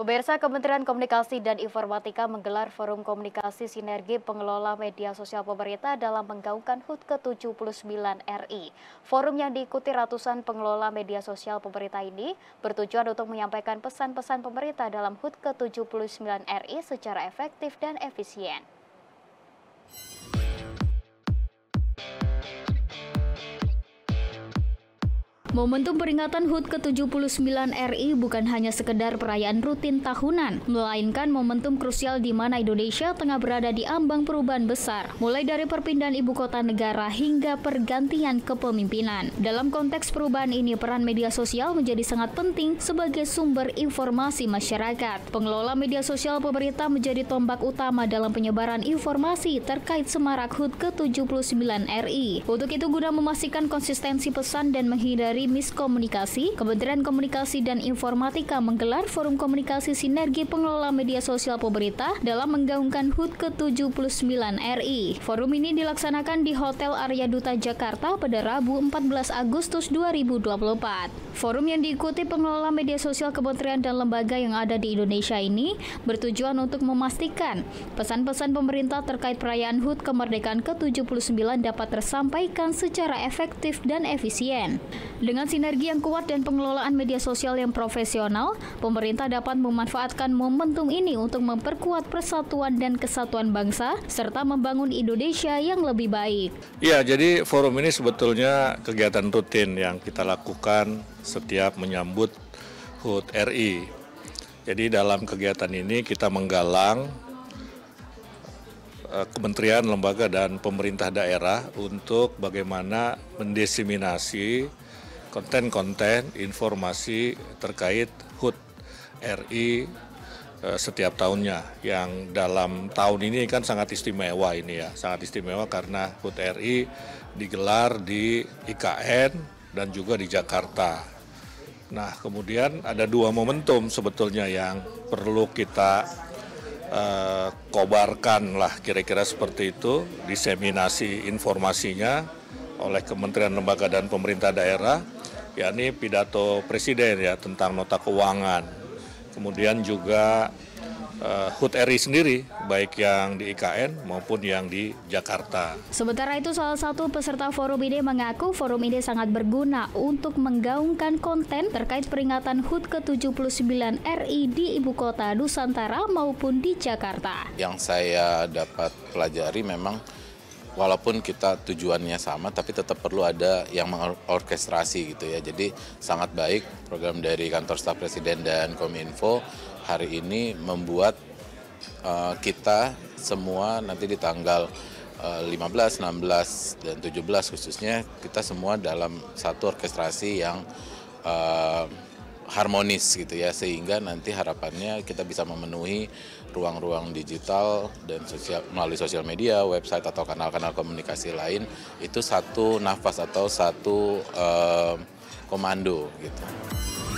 Pemirsa Kementerian Komunikasi dan Informatika menggelar forum komunikasi sinergi pengelola media sosial pemerintah dalam menggaungkan HUT ke-79 RI. Forum yang diikuti ratusan pengelola media sosial pemerintah ini bertujuan untuk menyampaikan pesan-pesan pemerintah dalam HUT ke-79 RI secara efektif dan efisien. Momentum peringatan HUT ke-79 RI bukan hanya sekedar perayaan rutin tahunan, melainkan momentum krusial di mana Indonesia tengah berada di ambang perubahan besar, mulai dari perpindahan ibu kota negara hingga pergantian kepemimpinan. Dalam konteks perubahan ini, peran media sosial menjadi sangat penting sebagai sumber informasi masyarakat. Pengelola media sosial pemerintah menjadi tombak utama dalam penyebaran informasi terkait semarak HUT ke-79 RI. Untuk itu, guna memastikan konsistensi pesan dan menghindari miskomunikasi, Kementerian Komunikasi dan Informatika menggelar forum komunikasi sinergi pengelola media sosial pemerintah dalam menggaungkan HUT ke-79 RI. Forum ini dilaksanakan di Hotel Arya Duta Jakarta pada Rabu 14 Agustus 2024. Forum yang diikuti pengelola media sosial kementerian dan lembaga yang ada di Indonesia ini bertujuan untuk memastikan pesan-pesan pemerintah terkait perayaan HUT kemerdekaan ke-79 dapat tersampaikan secara efektif dan efisien. Dengan sinergi yang kuat dan pengelolaan media sosial yang profesional, pemerintah dapat memanfaatkan momentum ini untuk memperkuat persatuan dan kesatuan bangsa, serta membangun Indonesia yang lebih baik. Ya, jadi forum ini sebetulnya kegiatan rutin yang kita lakukan setiap menyambut HUT RI. Jadi dalam kegiatan ini kita menggalang eh, kementerian, lembaga, dan pemerintah daerah untuk bagaimana mendiseminasi konten-konten informasi terkait HUT RI eh, setiap tahunnya yang dalam tahun ini kan sangat istimewa ini ya sangat istimewa karena HUT RI digelar di IKN dan juga di Jakarta nah kemudian ada dua momentum sebetulnya yang perlu kita eh, kobarkan lah kira-kira seperti itu diseminasi informasinya oleh kementerian lembaga dan pemerintah daerah yakni pidato presiden ya tentang nota keuangan. Kemudian juga uh, HUT RI sendiri, baik yang di IKN maupun yang di Jakarta. Sementara itu, salah satu peserta Forum IDE mengaku Forum IDE sangat berguna untuk menggaungkan konten terkait peringatan HUT ke-79 RI di Ibu Kota Nusantara maupun di Jakarta. Yang saya dapat pelajari memang walaupun kita tujuannya sama tapi tetap perlu ada yang mengorkestrasi gitu ya. Jadi sangat baik program dari kantor staf presiden dan Kominfo hari ini membuat uh, kita semua nanti di tanggal 15, eh, 16, dan 17 khususnya kita semua dalam satu orkestrasi yang uh, harmonis gitu ya sehingga nanti harapannya kita bisa memenuhi ruang-ruang digital dan sosial, melalui sosial media, website atau kanal-kanal komunikasi lain itu satu nafas atau satu uh, komando gitu.